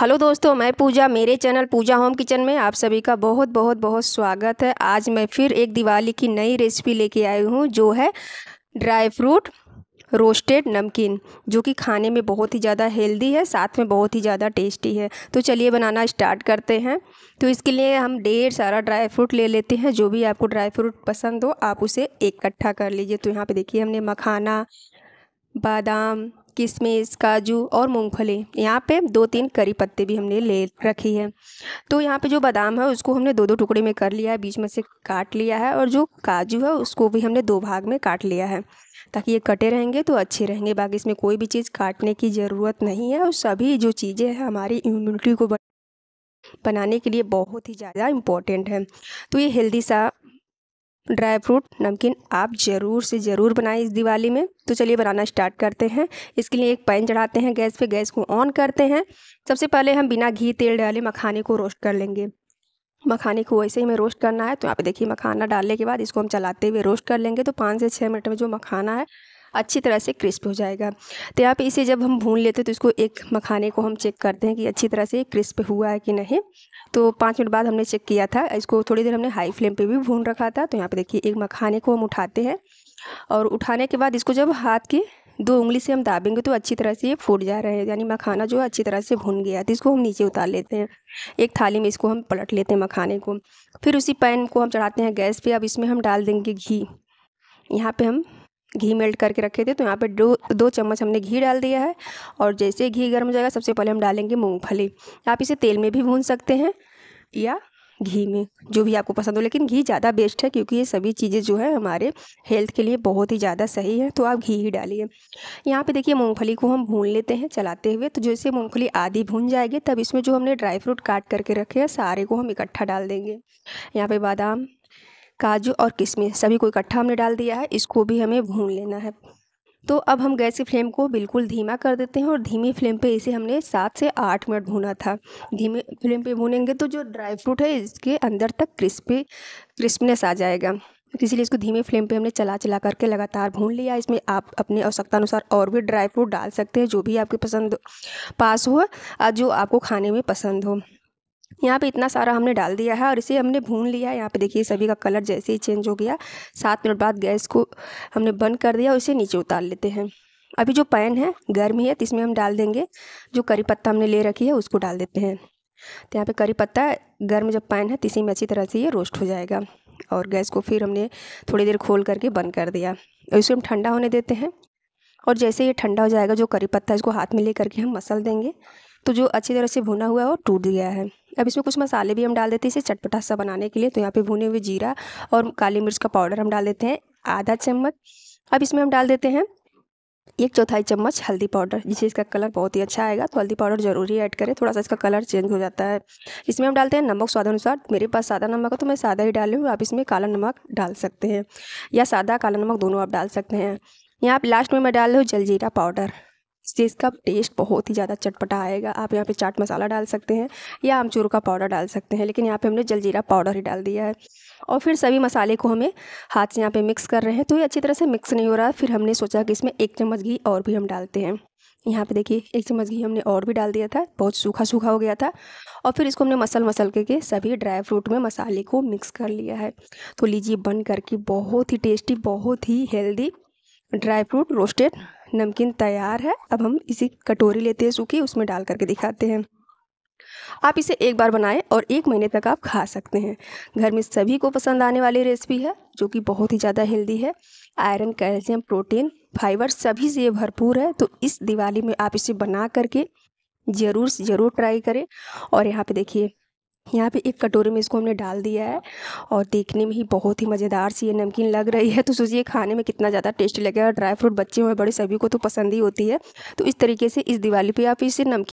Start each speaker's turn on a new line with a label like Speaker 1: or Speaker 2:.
Speaker 1: hello दोस्तों मैं पूजा मेरे चैनल पूजा होम किचन में आप सभी का बहुत बहुत बहुत स्वागत है आज मैं फिर एक दिवाली की नई रेसिपी लेके आई हूँ जो है ड्राई फ्रूट रोस्टेड नमकीन जो कि खाने में बहुत ही ज़्यादा हेल्दी है साथ में बहुत ही ज़्यादा टेस्टी है तो चलिए बनाना स्टार्ट करते हैं तो इसके लिए हम ढेर सारा ड्राई फ्रूट ले लेते हैं जो भी आपको ड्राई फ्रूट पसंद हो आप उसे इकट्ठा कर लीजिए तो यहाँ पे देखिए हमने मखाना बादाम किशमिश काजू और मूंगफली यहाँ पे दो तीन करी पत्ते भी हमने ले रखी है तो यहाँ पे जो बादाम है उसको हमने दो दो टुकड़े में कर लिया है बीच में से काट लिया है और जो काजू है उसको भी हमने दो भाग में काट लिया है ताकि ये कटे रहेंगे तो अच्छे रहेंगे बाकी इसमें कोई भी चीज़ काटने की ज़रूरत नहीं है और सभी जो चीज़ें हैं हमारी इम्यूनिटी को बनाने के लिए बहुत ही ज़्यादा इम्पॉर्टेंट है तो ये हेल्दी सा ड्राई फ्रूट नमकीन आप ज़रूर से ज़रूर बनाएं इस दिवाली में तो चलिए बनाना स्टार्ट करते हैं इसके लिए एक पैन चढ़ाते हैं गैस पे गैस को ऑन करते हैं सबसे पहले हम बिना घी तेल डाले मखाने को रोस्ट कर लेंगे मखाने को वैसे ही हमें रोस्ट करना है तो यहाँ पे देखिए मखाना डालने के बाद इसको हम चलाते हुए रोस्ट कर लेंगे तो पाँच से छः मिनट में जो मखाना है अच्छी तरह से क्रिस्प हो जाएगा तो यहाँ पे इसे जब हम भून लेते हैं तो इसको एक मखाने को हम चेक करते हैं कि अच्छी तरह से क्रिस्प हुआ है कि नहीं तो पाँच मिनट बाद हमने चेक किया था इसको थोड़ी देर हमने हाई फ्लेम पर भी भून रखा था तो यहाँ पर देखिए एक मखाने को हम उठाते हैं और उठाने के बाद इसको जब हाथ की दो उंगली से हम दाबेंगे तो अच्छी तरह से ये फूट जा रहे हैं यानी मखाना जो है अच्छी तरह से भुन गया तो इसको हम नीचे उतार लेते हैं एक थाली में इसको हम पलट लेते हैं मखाने को फिर उसी पैन को हम चढ़ाते हैं गैस पे अब इसमें हम डाल देंगे घी यहाँ पे हम घी मेल्ट करके रखे थे तो यहाँ पे दो दो चम्मच हमने घी डाल दिया है और जैसे घी गर्म हो जाएगा सबसे पहले हम डालेंगे मूँगफली आप इसे तेल में भी भून सकते हैं या घी में जो भी आपको पसंद हो लेकिन घी ज़्यादा बेस्ट है क्योंकि ये सभी चीज़ें जो है हमारे हेल्थ के लिए बहुत ही ज़्यादा सही है तो आप घी ही डालिए यहाँ पे देखिए मूंगफली को हम भून लेते हैं चलाते हुए तो जैसे मूंगफली आधी भून जाएगी तब इसमें जो हमने ड्राई फ्रूट काट करके रखे हैं सारे को हम इकट्ठा डाल देंगे यहाँ पर बादाम काजू और किशमिश सभी को इकट्ठा हमने डाल दिया है इसको भी हमें भून लेना है तो अब हम गैस की फ्लेम को बिल्कुल धीमा कर देते हैं और धीमी फ्लेम पे इसे हमने सात से आठ मिनट भूना था धीमे फ्लेम पे भूनेंगे तो जो ड्राई फ्रूट है इसके अंदर तक क्रिस्पी क्रिस्पनेस आ जाएगा तो इसीलिए इसको धीमे फ्लेम पे हमने चला चला करके लगातार भून लिया इसमें आप अपने आवश्यकता अनुसार और भी ड्राई फ्रूट डाल सकते हैं जो भी आपके पसंद पास हो और जो आपको खाने में पसंद हो यहाँ पे इतना सारा हमने डाल दिया है और इसे हमने भून लिया है यहाँ पे देखिए सभी का कलर जैसे ही चेंज हो गया सात मिनट बाद गैस को हमने बंद कर दिया और इसे नीचे उतार लेते हैं अभी जो पैन है गर्म ही है तो इसमें हम डाल देंगे जो करी पत्ता हमने ले रखी है उसको डाल देते हैं तो यहाँ पे करी पत्ता गर्म जब पैन है तो इसी में अच्छी तरह से ये रोस्ट हो जाएगा और गैस को फिर हमने थोड़ी देर खोल करके बंद कर दिया और इसे हम ठंडा होने देते हैं और जैसे ये ठंडा हो जाएगा जो करी पत्ता है इसको हाथ में ले करके हम मसल देंगे तो जो अच्छी तरह से भुना हुआ है वो टूट गया है अब इसमें कुछ मसाले भी हम डाल देते हैं इसे चटपटा सा बनाने के लिए तो यहाँ पे भुने हुए जीरा और काली मिर्च का पाउडर हम डाल देते हैं आधा चम्मच अब इसमें हम डाल देते हैं एक चौथाई चम्मच हल्दी पाउडर जिससे इसका कलर बहुत ही अच्छा आएगा तो हल्दी पाउडर जरूरी ऐड करें थोड़ा सा इसका कलर चेंज हो जाता है इसमें हम डालते हैं नमक स्वाद अनुसार मेरे पास सादा नमक है तो मैं सादा ही डाली हूँ आप इसमें काला नमक डाल सकते हैं या सादा काला नमक दोनों आप डाल सकते हैं यहाँ लास्ट में मैं डाल रही हूँ जलजीरा पाउडर इस इसका टेस्ट बहुत ही ज़्यादा चटपटा आएगा आप यहाँ पे चाट मसाला डाल सकते हैं या आमचूर का पाउडर डाल सकते हैं लेकिन यहाँ पे हमने जलजीरा पाउडर ही डाल दिया है और फिर सभी मसाले को हमें हाथ से यहाँ पे मिक्स कर रहे हैं तो ये अच्छी तरह से मिक्स नहीं हो रहा फिर हमने सोचा कि इसमें एक चम्मच घी और भी हम डालते हैं यहाँ पर देखिए एक चम्मच घी हमने और भी डाल दिया था बहुत सूखा सूखा हो गया था और फिर इसको हमने मसल मसल करके सभी ड्राई फ्रूट में मसाले को मिक्स कर लिया है तो लीजिए बन करके बहुत ही टेस्टी बहुत ही हेल्दी ड्राई फ्रूट रोस्टेड नमकीन तैयार है अब हम इसी कटोरी लेते हैं सूखी उसमें डाल करके दिखाते हैं आप इसे एक बार बनाएं और एक महीने तक आप खा सकते हैं घर में सभी को पसंद आने वाली रेसिपी है जो कि बहुत ही ज़्यादा हेल्दी है आयरन कैल्शियम प्रोटीन फाइबर सभी से ये भरपूर है तो इस दिवाली में आप इसे बना करके ज़रूर ज़रूर ट्राई करें और यहाँ पे देखिए यहाँ पे एक कटोरे में इसको हमने डाल दिया है और देखने में ही बहुत ही मज़ेदार सी ये नमकीन लग रही है तो सोचिए खाने में कितना ज़्यादा टेस्टी लगेगा ड्राई फ्रूट बच्चे हुए बड़े सभी को तो पसंद ही होती है तो इस तरीके से इस दिवाली पे आप इसे नमकीन